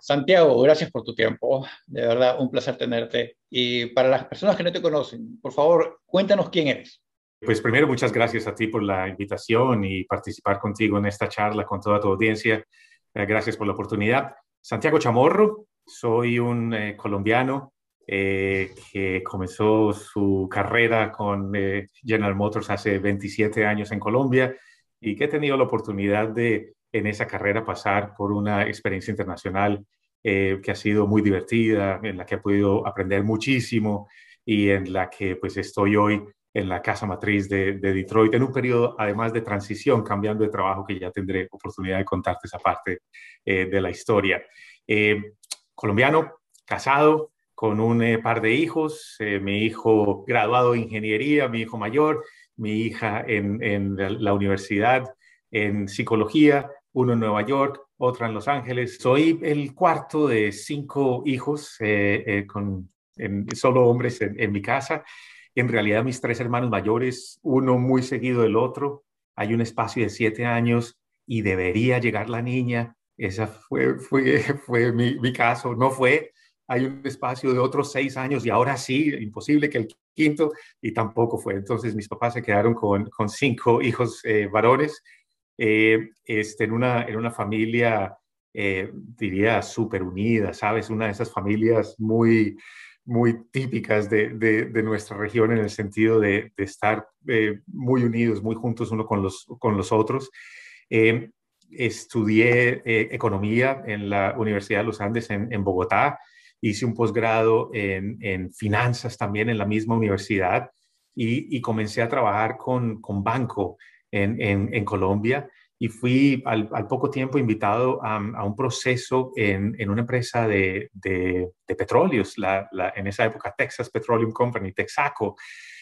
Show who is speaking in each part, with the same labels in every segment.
Speaker 1: Santiago, gracias por tu tiempo. De verdad, un placer tenerte. Y para las personas que no te conocen, por favor, cuéntanos quién eres.
Speaker 2: Pues primero, muchas gracias a ti por la invitación y participar contigo en esta charla con toda tu audiencia. Eh, gracias por la oportunidad. Santiago Chamorro, soy un eh, colombiano eh, que comenzó su carrera con General Motors hace 27 años en Colombia y que he tenido la oportunidad de en esa carrera pasar por una experiencia internacional eh, que ha sido muy divertida, en la que he podido aprender muchísimo y en la que pues estoy hoy en la casa matriz de, Detroit, en un periodo además de transición, cambiando de trabajo, que ya tendré oportunidad de contarte esa parte eh, de la historia. Eh, colombiano, casado, con un par de hijos, mi hijo graduado de ingeniería, mi hijo mayor, mi hija en, en la universidad en psicología, uno en Nueva York, otra en Los Ángeles. Soy el cuarto de cinco hijos, eh, eh, con solo hombres en, mi casa. En realidad mis tres hermanos mayores, uno muy seguido del otro. Hay un espacio de siete años y debería llegar la niña. Esa fue, fue, fue mi, caso, no fue. Hay un espacio de otros seis años y ahora sí, imposible que el quinto y tampoco fue. Entonces mis papás se quedaron con, con cinco hijos eh, varones eh, este, en, una, una familia, eh, diría, súper unida, ¿sabes? Una de esas familias muy, muy típicas de, de, nuestra región en el sentido de, estar eh, muy unidos, muy juntos uno con los, con los otros. estudié economía en la Universidad de los Andes en, en Bogotá, hice un posgrado en, en finanzas también en la misma universidad. Y, y, comencé a trabajar con, con banco en, Colombia y fui al, poco tiempo invitado a, un proceso en, una empresa de, petróleos, en esa época Texas Petroleum Company, Texaco,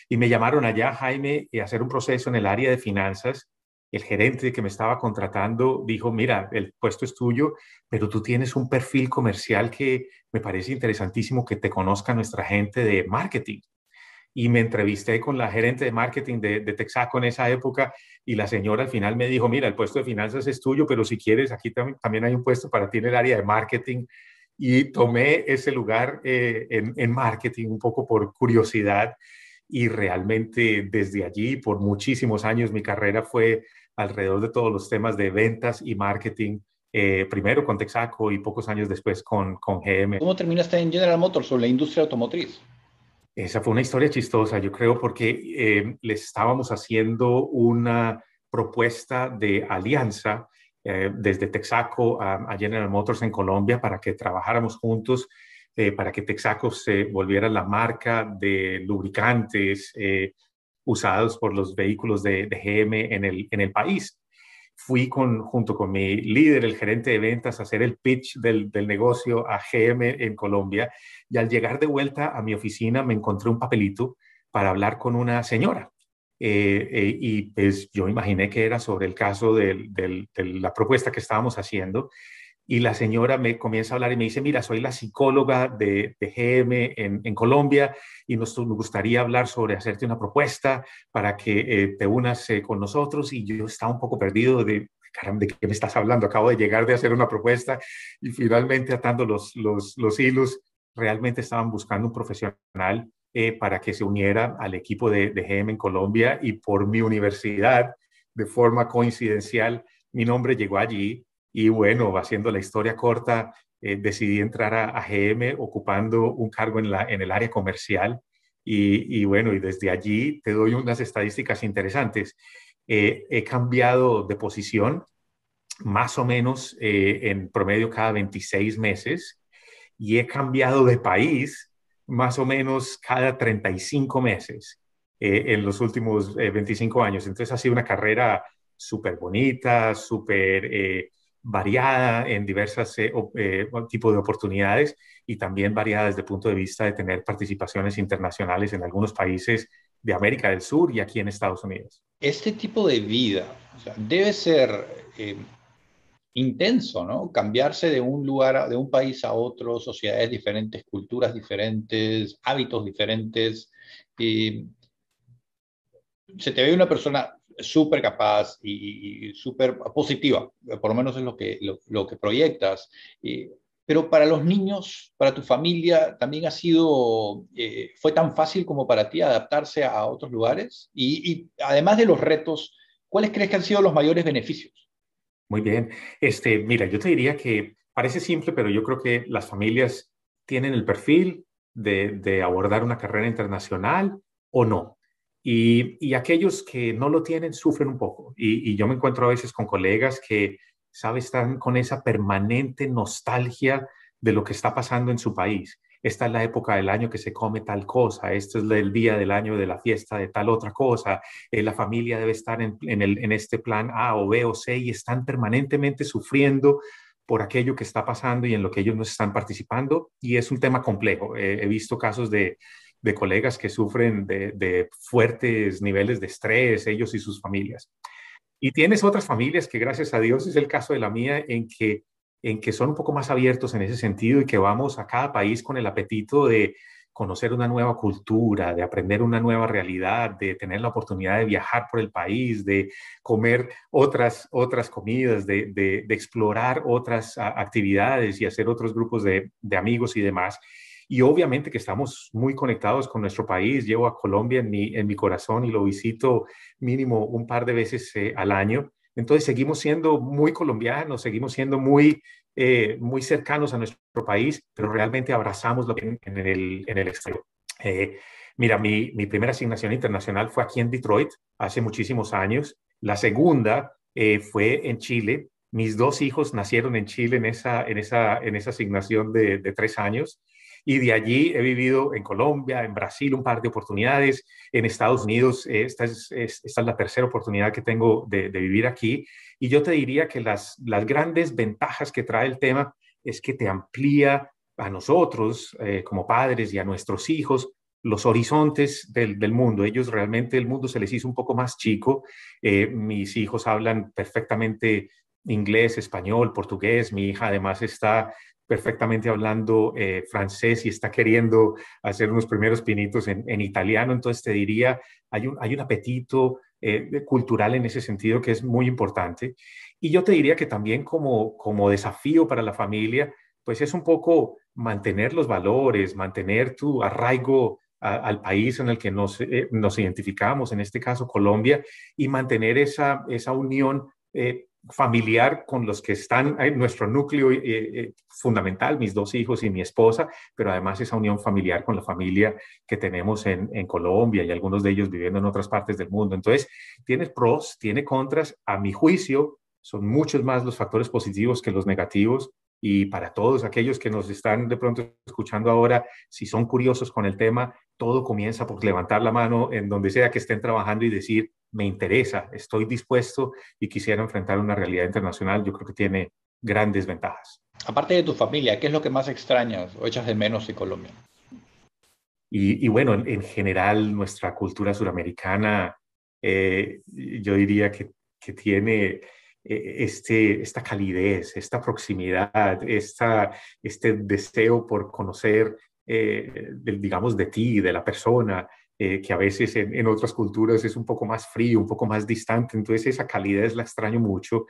Speaker 2: y me llamaron allá, Jaime, a hacer un proceso en el área de finanzas. El gerente que me estaba contratando dijo, mira, el puesto es tuyo, pero tú tienes un perfil comercial que me parece interesantísimo que te conozca nuestra gente de marketing y me entrevisté con la gerente de marketing de, Texaco en esa época y la señora al final me dijo, mira, el puesto de finanzas es tuyo, pero si quieres, aquí también hay un puesto para ti en el área de marketing. Y tomé ese lugar eh, en, marketing un poco por curiosidad y realmente desde allí, por muchísimos años, mi carrera fue alrededor de todos los temas de ventas y marketing. Eh, primero con Texaco y pocos años después con, con GM. ¿Cómo terminaste en General Motors o la industria automotriz? Esa fue una historia chistosa, yo creo, porque eh, les estábamos haciendo una propuesta de alianza eh, desde Texaco a, General Motors en Colombia para que trabajáramos juntos, eh, para que Texaco se volviera la marca de lubricantes usados por los vehículos de, GM en el, en el país fui junto con mi líder, el gerente de ventas, a hacer el pitch del, negocio a GM en Colombia. Y al llegar de vuelta a mi oficina me encontré un papelito para hablar con una señora. Eh, eh, y pues yo imaginé que era sobre el caso de, de la propuesta que estábamos haciendo y la señora me comienza a hablar y me dice, mira, soy la psicóloga de, GM en, Colombia y nos, gustaría hablar sobre hacerte una propuesta para que eh, te unas eh, con nosotros. Y yo estaba un poco perdido de, ¿de qué me estás hablando? Acabo de llegar de hacer una propuesta y finalmente atando los, hilos, realmente estaban buscando un profesional eh, para que se uniera al equipo de, de GM en Colombia y por mi universidad, de forma coincidencial, mi nombre llegó allí y bueno, haciendo la historia corta, eh, decidí entrar a, GM ocupando un cargo en, la, en el área comercial y, y, bueno, y desde allí te doy unas estadísticas interesantes. Eh, he cambiado de posición más o menos eh, en promedio cada 26 meses y he cambiado de país más o menos cada 35 meses en los últimos 25 años. Entonces ha sido una carrera súper bonita, súper variada en diversos eh, eh, tipos de oportunidades y también variada desde el punto de vista de tener participaciones internacionales en algunos países de América del Sur y aquí en Estados Unidos. Este tipo de
Speaker 1: vida debe ser eh, intenso, ¿no? Cambiarse de un lugar, de un país a otro, sociedades diferentes, culturas diferentes, hábitos diferentes. se te ve una persona súper capaz y, súper positiva, por lo menos es lo que, lo, que proyectas. pero para los niños, para tu familia, también ha sido, eh, fue tan fácil como para ti adaptarse a otros lugares. Y, además de los retos,
Speaker 2: ¿cuáles crees que han sido los mayores beneficios? Muy bien. Este, mira, yo te diría que parece simple, pero yo creo que las familias tienen el perfil de abordar una carrera internacional o no. Y, aquellos que no lo tienen sufren un poco. Y, yo me encuentro a veces con colegas que, ¿sabes?, están con esa permanente nostalgia de lo que está pasando en su país. Esta es la época del año que se come tal cosa, este es el día del año de la fiesta de tal otra cosa, eh, la familia debe estar en, este plan A o B o C y están permanentemente sufriendo por aquello que está pasando y en lo que ellos no están participando. Y es un tema complejo. Eh, he visto casos de, de colegas que sufren de, de fuertes niveles de estrés, ellos y sus familias. Y tienes otras familias que gracias a Dios es el caso de la mía en que, en que son un poco más abiertos en ese sentido y que vamos a cada país con el apetito de conocer una nueva cultura, de aprender una nueva realidad, de tener la oportunidad de viajar por el país, de comer otras, otras comidas, de, de, explorar otras actividades y hacer otros grupos de, de amigos y demás y obviamente que estamos muy conectados con nuestro país. Llevo a Colombia en mi, corazón y lo visito mínimo un par de veces eh, al año. Entonces seguimos siendo muy colombianos, seguimos siendo muy, eh, muy cercanos a nuestro país, pero realmente abrazamos lo que en, el, en el exterior. Eh, mira, mi, primera asignación internacional fue aquí en Detroit hace muchísimos años. La segunda fue en Chile. Mis dos hijos nacieron en Chile en esa, asignación de tres años. Y de allí he vivido en Colombia, en Brasil un par de oportunidades, en Estados Unidos, eh, esta es, esta es la tercera oportunidad que tengo de, vivir aquí. Y yo te diría que las, las grandes ventajas que trae el tema es que te amplía a nosotros eh, como padres y a nuestros hijos los horizontes del, del, mundo. Ellos realmente el mundo se les hizo un poco más chico. Eh, mis hijos hablan perfectamente inglés, español, portugués. Mi hija además está perfectamente hablando eh, francés y está queriendo hacer unos primeros pinitos en, italiano, entonces te diría, hay un, hay un apetito eh, cultural en ese sentido que es muy importante. Y yo te diría que también como, como desafío para la familia, pues es un poco mantener los valores, mantener tu arraigo al país en el que eh, nos, identificamos, en este caso Colombia, y mantener esa, esa unión familiar con los que están en nuestro núcleo eh, eh, fundamental, mis dos hijos y mi esposa, pero además esa unión familiar con la familia que tenemos en, en, Colombia y algunos de ellos viviendo en otras partes del mundo. Entonces, tiene pros, tiene contras. A mi juicio, son muchos más los factores positivos que los negativos. Y para todos aquellos que nos están de pronto escuchando ahora, si son curiosos con el tema, todo comienza por levantar la mano en donde sea que estén trabajando y decir, me interesa, estoy dispuesto y quisiera enfrentar una realidad internacional, yo creo que tiene grandes ventajas. Aparte de tu familia, ¿qué es lo que más extrañas o echas de menos de Colombia? Y, bueno, en, general nuestra cultura suramericana, eh, yo diría que, que tiene eh, este, esta calidez, esta proximidad, esta, este deseo por conocer, eh, digamos, de ti, de la persona. Eh, que a veces en, otras culturas es un poco más frío, un poco más distante, entonces esa es la extraño mucho.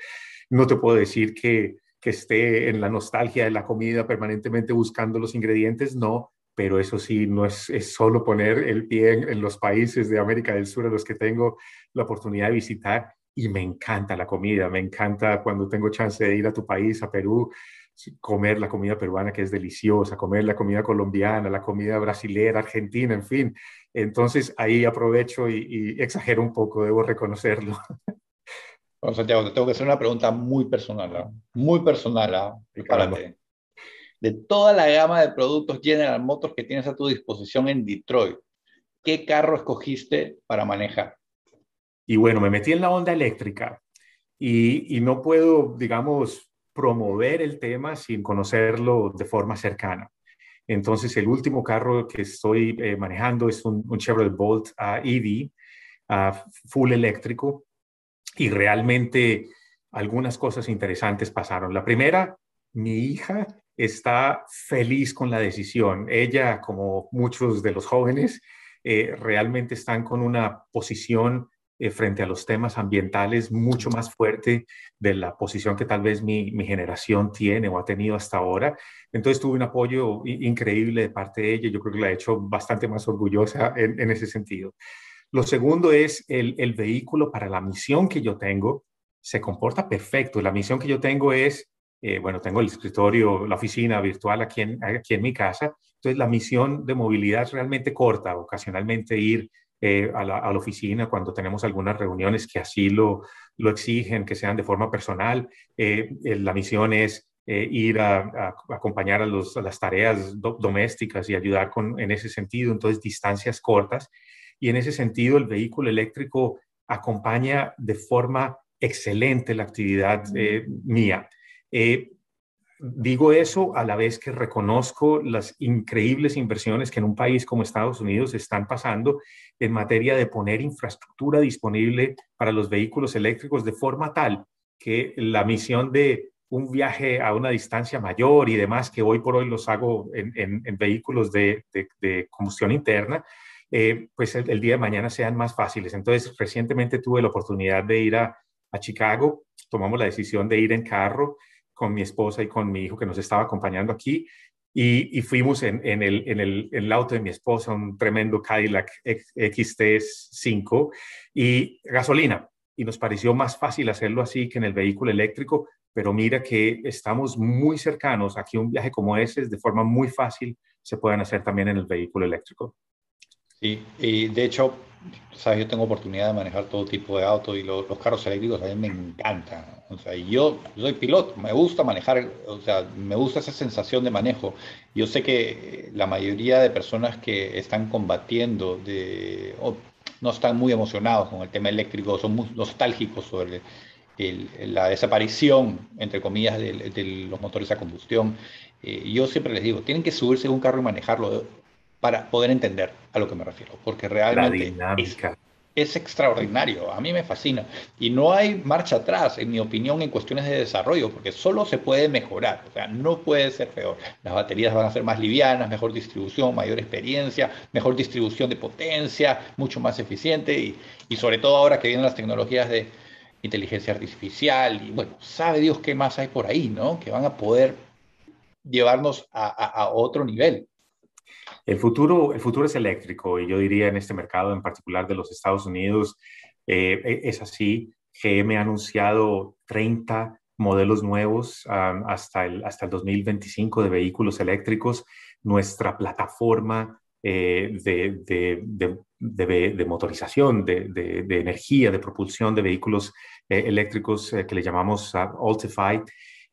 Speaker 2: No te puedo decir que, esté en la nostalgia de la comida permanentemente buscando los ingredientes, no, pero eso sí, no es, es solo poner el pie en, en, los países de América del Sur a los que tengo la oportunidad de visitar y me encanta la comida, me encanta cuando tengo chance de ir a tu país, a Perú, comer la comida peruana que es deliciosa, comer la comida colombiana, la comida brasilera, argentina, en fin. Entonces ahí aprovecho y, exagero un poco, debo reconocerlo.
Speaker 1: Bueno, Santiago, te tengo que hacer una pregunta muy personal, ¿ah? muy personal, ¿ah? De toda la gama de productos General Motors que tienes a tu disposición en Detroit,
Speaker 2: ¿qué carro escogiste para manejar? Y bueno, me metí en la onda eléctrica y, y no puedo, digamos, promover el tema sin conocerlo de forma cercana. Entonces, el último carro que estoy eh, manejando es un, Chevrolet Bolt ah, EV, ah, full eléctrico, y realmente algunas cosas interesantes pasaron. La primera, mi hija está feliz con la decisión. Ella, como muchos de los jóvenes, eh, realmente están con una posición eh, frente a los temas ambientales mucho más fuerte de la posición que tal vez mi, generación tiene o ha tenido hasta ahora. Entonces tuve un apoyo increíble de parte de ella. Yo creo que la he hecho bastante más orgullosa en, ese sentido. Lo segundo es el, el vehículo para la misión que yo tengo. Se comporta perfecto. La misión que yo tengo es eh, bueno, tengo el escritorio, la oficina virtual aquí en, aquí en mi casa, entonces la misión de movilidad realmente corta, ocasionalmente ir eh, a, la, oficina cuando tenemos algunas reuniones que así lo, exigen, que sean de forma personal. Eh, eh, la misión es ir a, a acompañar los, a, las tareas domésticas y ayudar con, en ese sentido, entonces distancias cortas. Y en ese sentido, el vehículo eléctrico acompaña de forma excelente la actividad mía digo eso a la vez que reconozco las increíbles inversiones que en un país como Estados Unidos están pasando en materia de poner infraestructura disponible para los vehículos eléctricos de forma tal que la misión de un viaje a una distancia mayor y demás, que hoy por hoy los hago en, vehículos de, combustión interna, eh, pues el, día de mañana sean más fáciles. Entonces, recientemente tuve la oportunidad de ir a Chicago, tomamos la decisión de ir en carro con mi esposa y con mi hijo que nos estaba acompañando aquí y, fuimos en, en, el, en, el, en, el, auto de mi esposa, un tremendo Cadillac XT5 y gasolina. Y nos pareció más fácil hacerlo así que en el vehículo eléctrico, pero mira que estamos muy cercanos aquí que un viaje como ese, de forma muy fácil, se puedan hacer también en el vehículo eléctrico.
Speaker 1: Sí, y de hecho, yo tengo oportunidad de manejar todo tipo de autos y los, carros eléctricos a mí me encantan. O sea, yo soy piloto, me gusta manejar, o sea, me gusta esa sensación de manejo. Yo sé que la mayoría de personas que están combatiendo de, no están muy emocionados con el tema eléctrico, son muy nostálgicos sobre la desaparición, entre comillas, de, los motores a combustión. Eh, yo siempre les digo, tienen que subirse a un carro y manejarlo para poder entender a lo que me refiero, porque realmente es, extraordinario, a mí me fascina. Y no hay marcha atrás, en mi opinión, en cuestiones de desarrollo, porque solo se puede mejorar, o sea, no puede ser peor. Las baterías van a ser más livianas, mejor distribución, mayor experiencia, mejor distribución de potencia, mucho más eficiente y, sobre todo ahora que vienen las tecnologías de, inteligencia artificial y bueno, sabe Dios qué más hay por ahí, ¿no? Que van a poder
Speaker 2: llevarnos a otro nivel. El futuro, el futuro es eléctrico y yo diría en este mercado en particular de los Estados Unidos, eh, e, es así. GM ha anunciado 30 modelos nuevos hasta, el, hasta el 2025 de vehículos eléctricos. Nuestra plataforma eh, de, de, de, motorización, de, energía, de propulsión de vehículos eh, eléctricos que le llamamos uh, ah, Altify,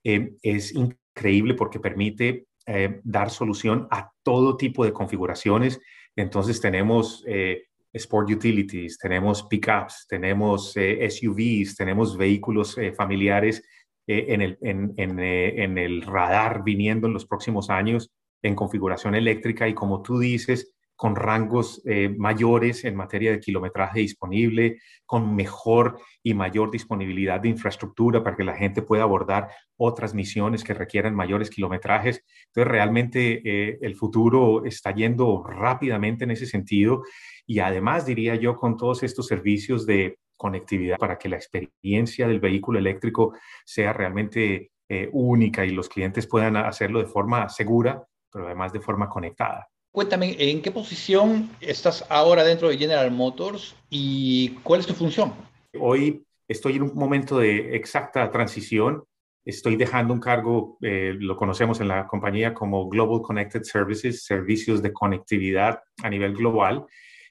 Speaker 2: es increíble porque permite eh, dar solución a todo tipo de configuraciones. Entonces tenemos eh, Sport Utilities, tenemos pickups, tenemos eh, SUVs, tenemos vehículos familiares en el radar viniendo en los próximos años en configuración eléctrica y como tú dices, con rangos eh, mayores en materia de kilometraje disponible, con mejor y mayor disponibilidad de infraestructura para que la gente pueda abordar otras misiones que requieran mayores kilometrajes. Entonces, realmente eh, el futuro está yendo rápidamente en ese sentido y además, diría yo, con todos estos servicios de conectividad para que la experiencia del vehículo eléctrico sea realmente eh, única y los clientes puedan hacerlo de forma segura, pero además de forma conectada. Cuéntame, ¿en qué posición estás ahora dentro de General Motors y cuál es tu función? Hoy estoy en un momento de exacta transición. Estoy dejando un cargo, eh, lo conocemos en la compañía como Global Connected Services, servicios de conectividad a nivel global.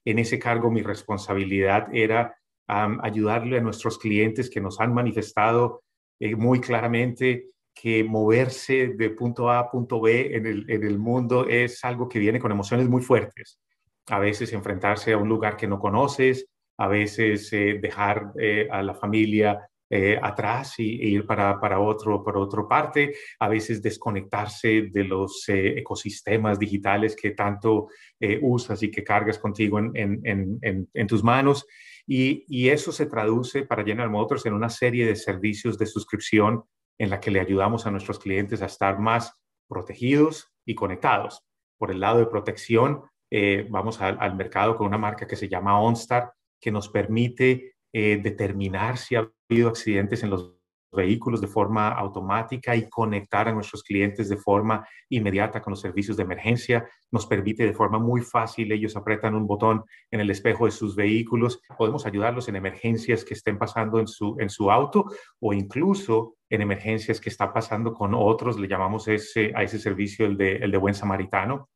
Speaker 2: En ese cargo mi responsabilidad era ayudarle a nuestros clientes que nos han manifestado eh, muy claramente que moverse de punto A a punto B en el, mundo es algo que viene con emociones muy fuertes. A veces enfrentarse a un lugar que no conoces, a veces eh, dejar eh, a la familia eh, atrás y, e ir para, otro, para otra parte, a veces desconectarse de los ecosistemas digitales que tanto usas y que cargas contigo en, tus manos. Y, y, eso se traduce para General Motors en una serie de servicios de suscripción en la que le ayudamos a nuestros clientes a estar más protegidos y conectados. Por el lado de protección, eh, vamos al, mercado con una marca que se llama OnStar, que nos permite eh, determinar si ha habido accidentes en los vehículos de forma automática y conectar a nuestros clientes de forma inmediata con los servicios de emergencia. Nos permite de forma muy fácil, ellos apretan un botón en el espejo de sus vehículos. Podemos ayudarlos en emergencias que estén pasando en su, en su auto o incluso en emergencias que está pasando con otros, le llamamos ese, a ese servicio el de, buen samaritano.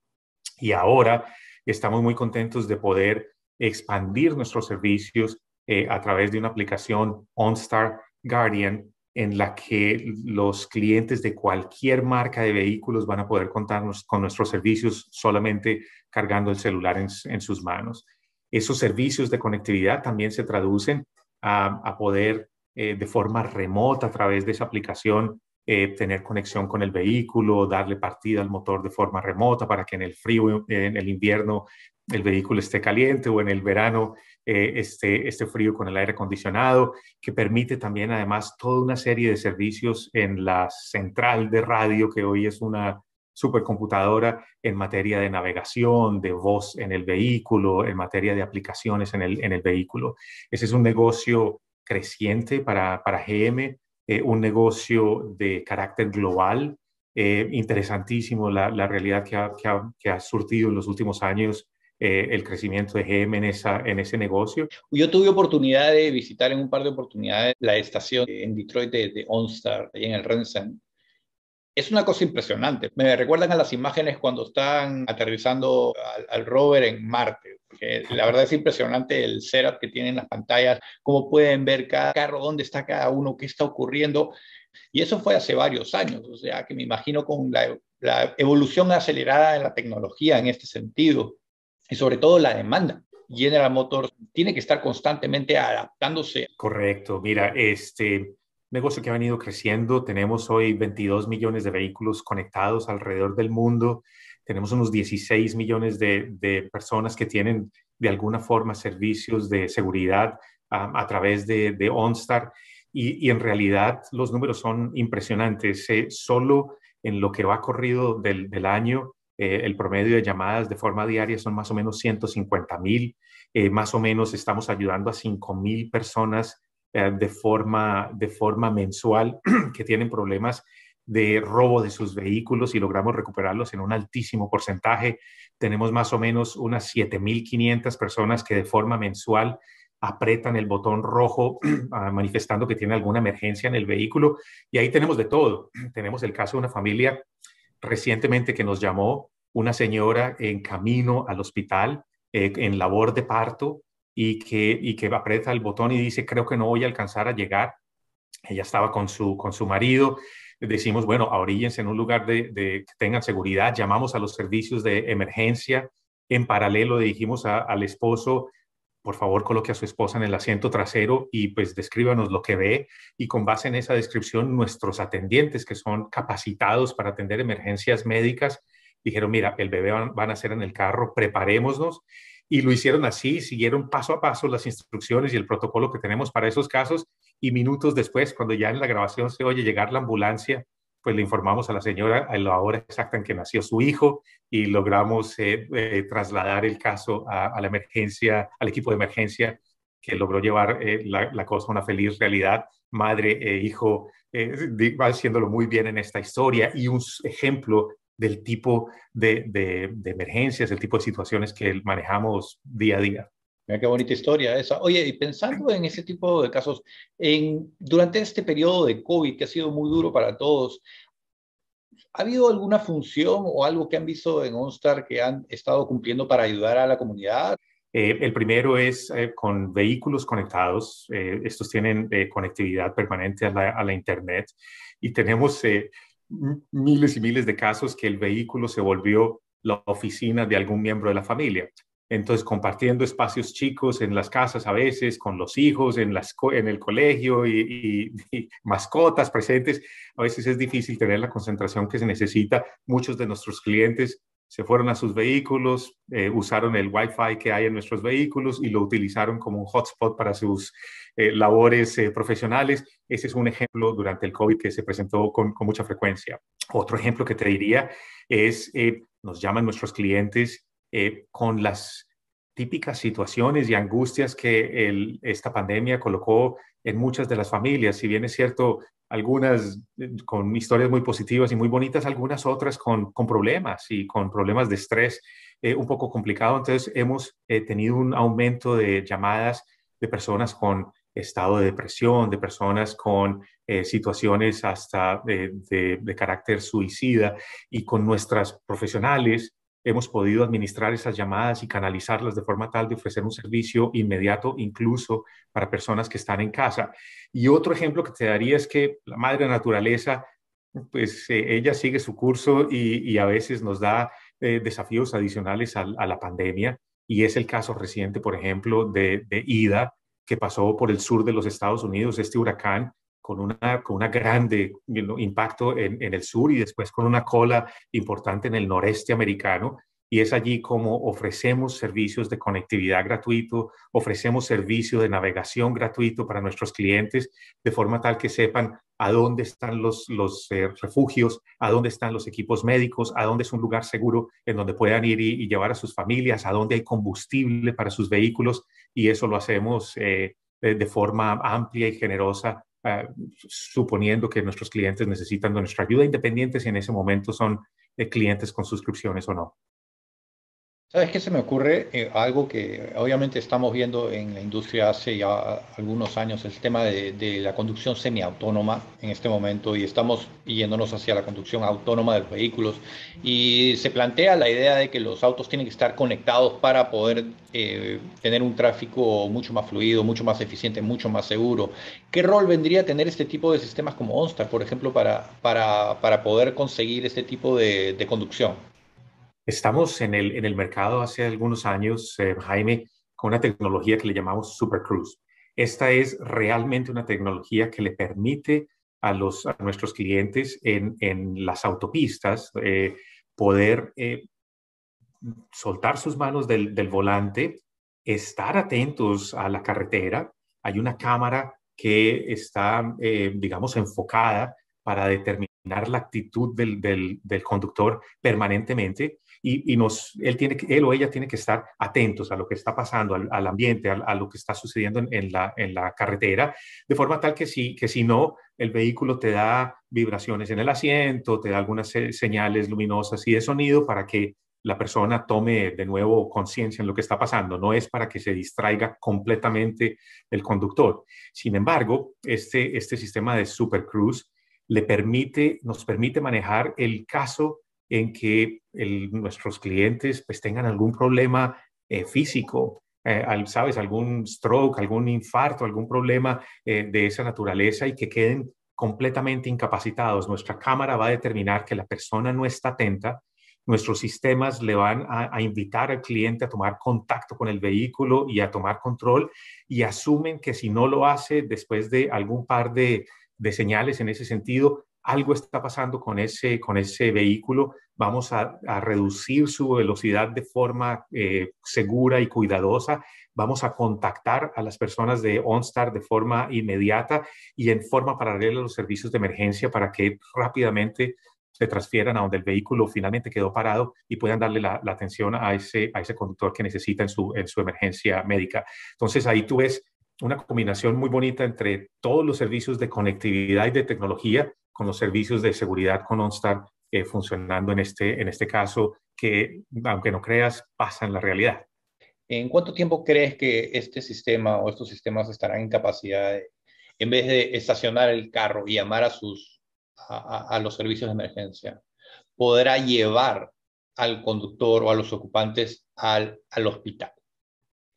Speaker 2: Y ahora estamos muy contentos de poder expandir nuestros servicios eh, a través de una aplicación OnStar Guardian en la que los clientes de cualquier marca de vehículos van a poder contarnos con nuestros servicios solamente cargando el celular en, sus manos. Esos servicios de conectividad también se traducen a, a poder eh, de forma remota a través de esa aplicación, eh, tener conexión con el vehículo, darle partida al motor de forma remota para que en el frío, en el invierno, el vehículo esté caliente o en el verano eh, esté, frío con el aire acondicionado, que permite también además toda una serie de servicios en la central de radio, que hoy es una supercomputadora en materia de navegación, de voz en el vehículo, en materia de aplicaciones en el, en el vehículo. Ese es un negocio creciente para, para GM, eh, un negocio de carácter global, eh, interesantísimo la, realidad que ha, que, surtido en los últimos años eh, el crecimiento de GM en, esa, en ese negocio. Yo tuve oportunidad de visitar en un par de oportunidades la
Speaker 1: estación en Detroit de, OnStar, y en el Rensen, es una cosa impresionante. Me recuerdan a las imágenes cuando están aterrizando al, rover en Marte. la verdad es impresionante el setup que tienen las pantallas, cómo pueden ver cada carro, dónde está cada uno, qué está ocurriendo. Y eso fue hace varios años, o sea que me imagino con la, la evolución acelerada de la tecnología en este sentido y sobre todo la
Speaker 2: demanda. General Motors tiene que estar constantemente adaptándose. Correcto, mira, este, negocio que ha venido creciendo. Tenemos hoy 22 millones de vehículos conectados alrededor del mundo. Tenemos unos 16 millones de, personas que tienen de alguna forma servicios de seguridad a través de, OnStar. Y, en realidad los números son impresionantes. Eh, solo en lo que va corrido del, año, eh, el promedio de llamadas de forma diaria son más o menos 150 mil. Eh, más o menos estamos ayudando a 5 mil personas eh, de forma, de forma mensual que tienen problemas de robo de sus vehículos y logramos recuperarlos en un altísimo porcentaje. Tenemos más o menos unas 7.500 personas que de forma mensual apretan el botón rojo ah, manifestando que tiene alguna emergencia en el vehículo y ahí tenemos de todo. Tenemos el caso de una familia recientemente que nos llamó una señora en camino al hospital eh, en labor de parto y que, y que aprieta el botón y dice, creo que no voy a alcanzar a llegar. Ella estaba con su, con su marido. Decimos, bueno, ahoríllense en un lugar de, de, que tengan seguridad. Llamamos a los servicios de emergencia. En paralelo le dijimos al esposo, por favor, coloque a su esposa en el asiento trasero y pues descríbanos lo que ve. Y con base en esa descripción, nuestros atendientes que son capacitados para atender emergencias médicas dijeron, mira, el bebé van, van a ser en el carro, preparémonos y lo hicieron así, siguieron paso a paso las instrucciones y el protocolo que tenemos para esos casos y minutos después, cuando ya en la grabación se oye llegar la ambulancia, pues le informamos a la señora a la hora exacta en que nació su hijo y logramos eh, eh, trasladar el caso a, la emergencia, al equipo de emergencia que logró llevar eh, la, la, cosa a una feliz realidad. Madre e hijo va haciéndolo muy bien en esta historia y un ejemplo del tipo de, de, emergencias, el tipo de situaciones que manejamos día a día. Mira qué bonita historia esa. Oye, y pensando en ese tipo de casos, en,
Speaker 1: durante este periodo de COVID que ha sido muy duro para todos, ¿ha habido alguna función o algo que han visto en OnStar que han estado cumpliendo para ayudar a la comunidad?
Speaker 2: Eh, el primero es eh, con vehículos conectados. Eh, estos tienen conectividad permanente a la, a la, Internet y tenemos miles y miles de casos que el vehículo se volvió la oficina de algún miembro de la familia. Entonces, compartiendo espacios chicos en las casas a veces, con los hijos, en, las, en el colegio y, y, mascotas presentes, a veces es difícil tener la concentración que se necesita. Muchos de nuestros clientes se fueron a sus vehículos, eh, usaron el Wi-Fi que hay en nuestros vehículos y lo utilizaron como un hotspot para sus eh, labores eh, profesionales. Ese es un ejemplo durante el COVID que se presentó con, mucha frecuencia. Otro ejemplo que te diría es, nos llaman nuestros clientes con las típicas situaciones y angustias que esta pandemia colocó en muchas de las familias. Si bien es cierto, algunas eh, con historias muy positivas y muy bonitas, algunas otras con, problemas y con problemas de estrés eh, un poco complicado. Entonces hemos eh, tenido un aumento de llamadas de personas con estado de depresión, de personas con situaciones hasta de, carácter suicida y con nuestras profesionales hemos podido administrar esas llamadas y canalizarlas de forma tal de ofrecer un servicio inmediato incluso para personas que están en casa. Y otro ejemplo que te daría es que la madre naturaleza, pues eh, ella sigue su curso y, a veces nos da eh, desafíos adicionales a, la pandemia. Y es el caso reciente, por ejemplo, de Ida, que pasó por el sur de los Estados Unidos, este huracán con, una, con una grande impacto en, en el sur y después con una cola importante en el noreste americano. Y es allí como ofrecemos servicios de conectividad gratuito, ofrecemos servicio de navegación gratuito para nuestros clientes, de forma tal que sepan a dónde están los, los eh, refugios, a dónde están los equipos médicos, a dónde es un lugar seguro en donde puedan ir y, llevar a sus familias, a dónde hay combustible para sus vehículos. Y eso lo hacemos eh, de forma amplia y generosa Ah, suponiendo que nuestros clientes necesitan nuestra ayuda independiente si en ese momento son eh, clientes con suscripciones o no.
Speaker 1: ¿Sabes que se me ocurre? Eh, algo que obviamente estamos viendo en la industria hace ya algunos años, el tema de, la conducción semiautónoma en este momento y estamos yéndonos hacia la conducción autónoma de los vehículos y se plantea la idea de que los autos tienen que estar conectados para poder eh, tener un tráfico mucho más fluido, mucho más eficiente, mucho más seguro. ¿Qué rol vendría a tener este tipo de sistemas como OnStar, por ejemplo,
Speaker 2: para, poder conseguir este tipo de conducción? Estamos en el, mercado hace algunos años, eh, Jaime, con una tecnología que le llamamos Super Cruise. Esta es realmente una tecnología que le permite a, los, nuestros clientes en, las autopistas eh, poder eh, soltar sus manos del, volante, estar atentos a la carretera. Hay una cámara que está, digamos, enfocada para determinar la actitud del conductor permanentemente y, nos, él, tiene, él o ella tiene que estar atentos a lo que está pasando, al, ambiente, a, lo que está sucediendo en, la, en la carretera, de forma tal que si, que si no, el vehículo te da vibraciones en el asiento, te da algunas señales luminosas y de sonido para que la persona tome de nuevo conciencia en lo que está pasando, no es para que se distraiga completamente el conductor. Sin embargo, este, este sistema de Super Cruise le permite, nos permite manejar el caso en que nuestros clientes pues tengan algún problema eh, físico, eh, ¿sabes? Algún stroke, algún infarto, algún problema eh, de esa naturaleza y que queden completamente incapacitados. Nuestra cámara va a determinar que la persona no está atenta, nuestros sistemas le van a, invitar al cliente a tomar contacto con el vehículo y a tomar control y asumen que si no lo hace después de algún par de, de señales en ese sentido, algo está pasando con ese, con ese vehículo vamos a, reducir su velocidad de forma eh, segura y cuidadosa, vamos a contactar a las personas de OnStar de forma inmediata y en forma paralela a los servicios de emergencia para que rápidamente se transfieran a donde el vehículo finalmente quedó parado y puedan darle la, atención a ese, a ese conductor que necesita en su, en su emergencia médica. Entonces ahí tú ves una combinación muy bonita entre todos los servicios de conectividad y de tecnología con los servicios de seguridad con OnStar eh, funcionando en este, en este caso que, aunque no creas, pasa en la realidad. ¿En cuánto
Speaker 1: tiempo crees que este sistema o estos sistemas estarán en capacidad, en vez de estacionar el carro y llamar a, sus, a, los servicios de emergencia, podrá
Speaker 2: llevar al conductor o a los ocupantes al, al hospital?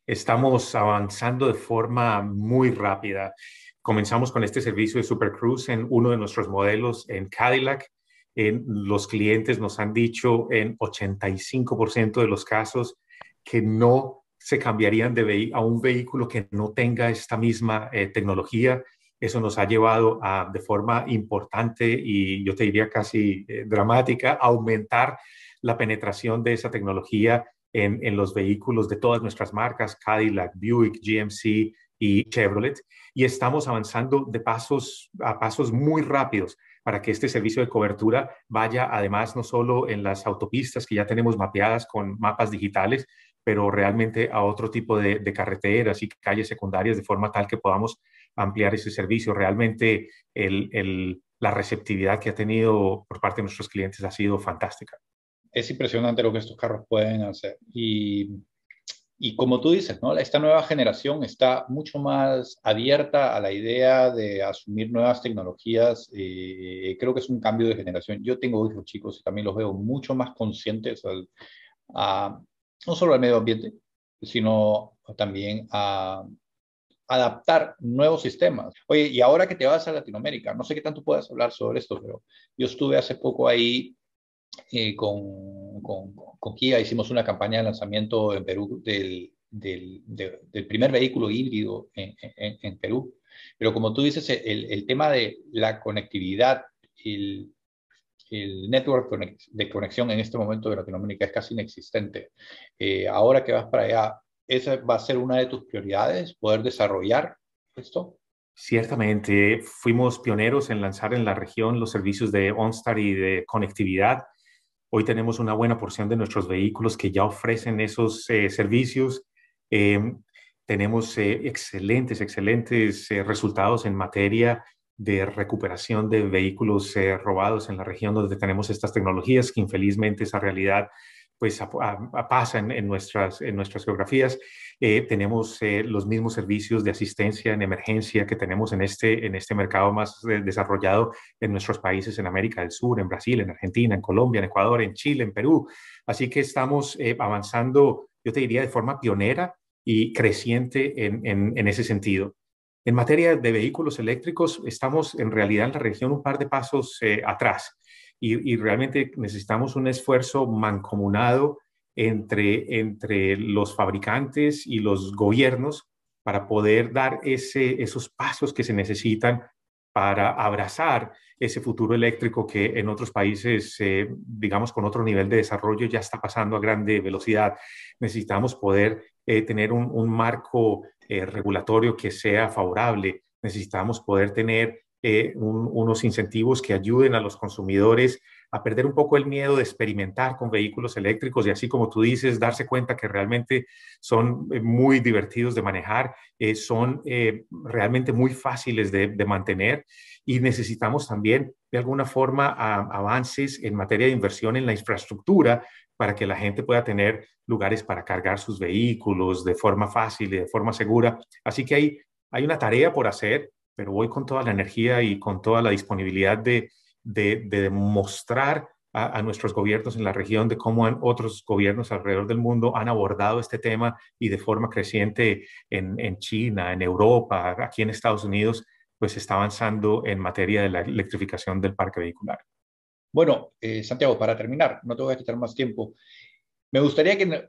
Speaker 2: Estamos avanzando de forma muy rápida. Comenzamos con este servicio de Supercruise en uno de nuestros modelos en Cadillac los clientes nos han dicho en 85% de los casos que no se cambiarían de a un vehículo que no tenga esta misma eh, tecnología. Eso nos ha llevado a, de forma importante y yo te diría casi eh, dramática, aumentar la penetración de esa tecnología en, en, los vehículos de todas nuestras marcas, Cadillac, Buick, GMC y Chevrolet. Y estamos avanzando de pasos a pasos muy rápidos para que este servicio de cobertura vaya además no solo en las autopistas que ya tenemos mapeadas con mapas digitales, pero realmente a otro tipo de, carreteras y calles secundarias de forma tal que podamos ampliar ese servicio. Realmente la receptividad que ha tenido por parte de nuestros clientes ha sido fantástica.
Speaker 1: Es impresionante lo que estos carros pueden hacer
Speaker 2: y y como tú
Speaker 1: dices, ¿no? esta nueva generación está mucho más abierta a la idea de asumir nuevas tecnologías. Eh, creo que es un cambio de generación. Yo tengo hijos chicos y también los veo mucho más conscientes a, no solo al medio ambiente, sino también a adaptar nuevos sistemas. Oye, y ahora que te vas a Latinoamérica, no sé qué tanto puedas hablar sobre esto, pero yo estuve hace poco ahí eh, con con, Kia hicimos una campaña de lanzamiento en Perú del, primer vehículo híbrido en, Perú. Pero como tú dices, el, tema de la conectividad, el, el network de conexión en este momento de Latinoamérica es casi inexistente. Eh, ahora que vas para allá, ¿esa va a ser una de tus prioridades, poder desarrollar esto?
Speaker 2: Ciertamente, fuimos pioneros en lanzar en la región los servicios de OnStar y de conectividad Hoy tenemos una buena porción de nuestros vehículos que ya ofrecen esos eh, servicios. Em, tenemos eh, excelentes, excelentes eh, resultados en materia de recuperación de vehículos robados en la región donde tenemos estas tecnologías, que infelizmente esa realidad pues pasa en, nuestras, en nuestras geografías. Eh, tenemos eh, los mismos servicios de asistencia en emergencia que tenemos en este, en este mercado más eh, desarrollado en nuestros países, en América del Sur, en Brasil, en Argentina, en Colombia, en Ecuador, en Chile, en Perú. Así que estamos avanzando, yo te diría, de forma pionera y creciente en, en, ese sentido. En materia de vehículos eléctricos, estamos en realidad en la región un par de pasos atrás y, y, realmente necesitamos un esfuerzo mancomunado entre, los fabricantes y los gobiernos para poder dar ese, esos pasos que se necesitan para abrazar ese futuro eléctrico que en otros países, eh, digamos, con otro nivel de desarrollo ya está pasando a grande velocidad. Necesitamos poder eh, tener un, marco eh, regulatorio que sea favorable. Necesitamos poder tener unos incentivos que ayuden a los consumidores a perder un poco el miedo de experimentar con vehículos eléctricos y así como tú dices, darse cuenta que realmente son eh, muy divertidos de manejar, eh, son eh, realmente muy fáciles de, mantener y necesitamos también de alguna forma avances en materia de inversión en la infraestructura para que la gente pueda tener lugares para cargar sus vehículos de forma fácil y de forma segura. Así que hay, hay una tarea por hacer, pero voy con toda la energía y con toda la disponibilidad de, de, demostrar a, nuestros gobiernos en la región de cómo otros gobiernos alrededor del mundo han abordado este tema y de forma creciente en, China, en Europa, aquí en Estados Unidos, pues está avanzando en materia de la electrificación del parque vehicular.
Speaker 1: Bueno, eh, Santiago, para terminar, no te voy a quitar más tiempo. Me gustaría que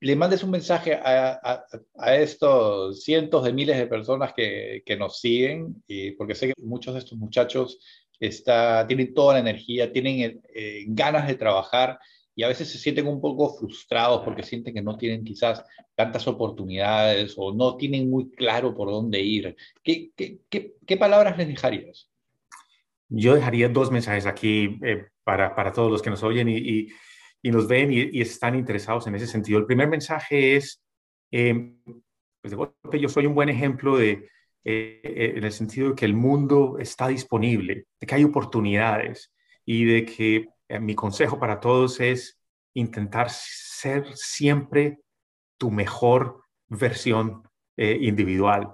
Speaker 1: le mandes un mensaje a, estos cientos de miles de personas que, nos siguen, y eh, porque sé que muchos de estos muchachos tienen toda la energía, tienen eh, eh, ganas de trabajar y a veces se sienten un poco frustrados porque sienten que no tienen quizás tantas
Speaker 2: oportunidades o no tienen muy claro por dónde ir. ¿Qué, palabras les dejarías? Yo dejaría dos mensajes aquí eh, para, todos los que nos oyen y, nos ven y, están interesados en ese sentido. El primer mensaje es, em, pues de golpe yo soy un buen ejemplo de, eh, eh, en el sentido de que el mundo está disponible, de que hay oportunidades y de que eh, mi consejo para todos es intentar ser siempre tu mejor versión individual,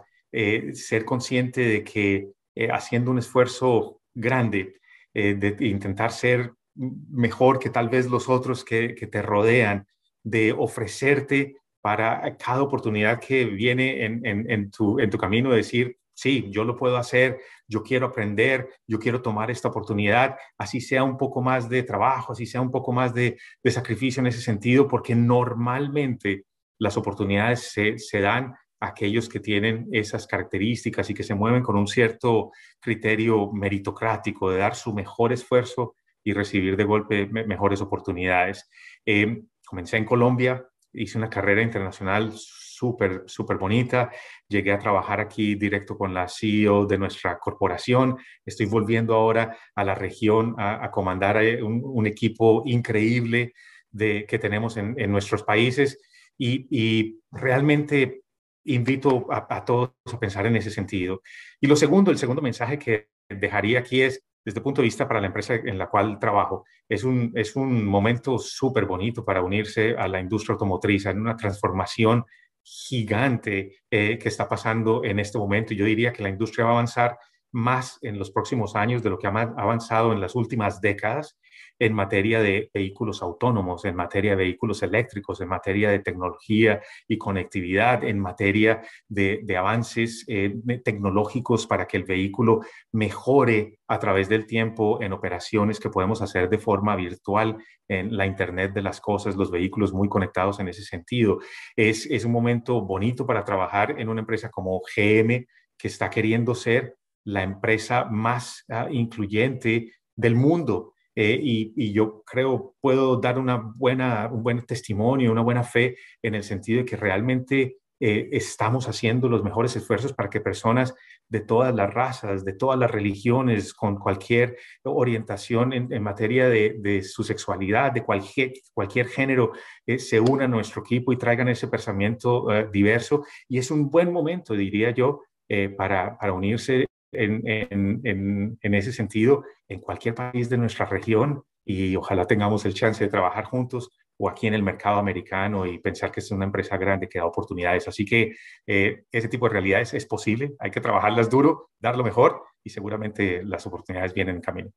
Speaker 2: ser consciente de que haciendo un esfuerzo grande, de intentar ser mejor que tal vez los otros que te rodean, de ofrecerte para cada oportunidad que viene en, tu, camino, decir, sí, yo lo puedo hacer, yo quiero aprender, yo quiero tomar esta oportunidad, así sea un poco más de trabajo, así sea un poco más de, sacrificio en ese sentido, porque normalmente las oportunidades se, dan a aquellos que tienen esas características y que se mueven con un cierto criterio meritocrático de dar su mejor esfuerzo y recibir de golpe mejores oportunidades. Em, comencé en Colombia, hice una carrera internacional súper, súper bonita. Llegué a trabajar aquí directo con la CEO de nuestra corporación. Estoy volviendo ahora a la región a, comandar eh, un, un, equipo increíble de, que tenemos en, nuestros países y, realmente invito a todos a pensar en ese sentido. Y lo segundo, el segundo mensaje que dejaría aquí es desde el punto de vista para la empresa en la cual trabajo, es un, es un momento súper bonito para unirse a la industria automotriz, en una transformación gigante eh, que está pasando en este momento. Yo diría que la industria va a avanzar más en los próximos años de lo que ha avanzado en las últimas décadas en materia de vehículos autónomos, en materia de vehículos eléctricos, en materia de tecnología y conectividad, en materia de, avances eh, tecnológicos para que el vehículo mejore a través del tiempo en operaciones que podemos hacer de forma virtual en la Internet de las Cosas, los vehículos muy conectados en ese sentido. Es, un momento bonito para trabajar en una empresa como GM que está queriendo ser la empresa más ah, incluyente del mundo eh, y, yo creo puedo dar una buena, un buen testimonio, una buena fe en el sentido de que realmente eh, estamos haciendo los mejores esfuerzos para que personas de todas las razas, de todas las religiones, con cualquier orientación en, materia de, su sexualidad, de cualquier, cualquier género, eh, se unan a nuestro equipo y traigan ese pensamiento diverso. Y es un buen momento, diría yo, para, para, unirse en, ese sentido en cualquier país de nuestra región y ojalá tengamos el chance de trabajar juntos o aquí en el mercado americano y pensar que es una empresa grande que da oportunidades. Así que eh, ese tipo de realidades es posible, hay que trabajarlas duro, dar lo mejor y seguramente las oportunidades vienen en camino.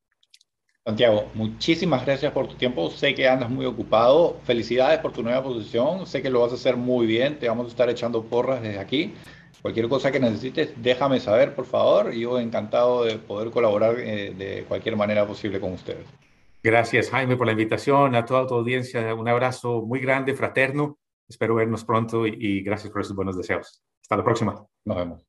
Speaker 2: Santiago, muchísimas gracias por tu tiempo. Sé
Speaker 1: que andas muy ocupado. Felicidades por tu nueva posición. Sé que lo vas a hacer muy bien. Te vamos a estar echando porras desde aquí. Cualquier cosa que necesites, déjame saber, por favor. Yo encantado de poder colaborar eh, de cualquier manera posible con ustedes.
Speaker 2: Gracias, Jaime, por la invitación. A toda tu audiencia, un abrazo muy grande, fraterno. Espero vernos pronto y, gracias por esos buenos deseos. Hasta la próxima. Nos vemos.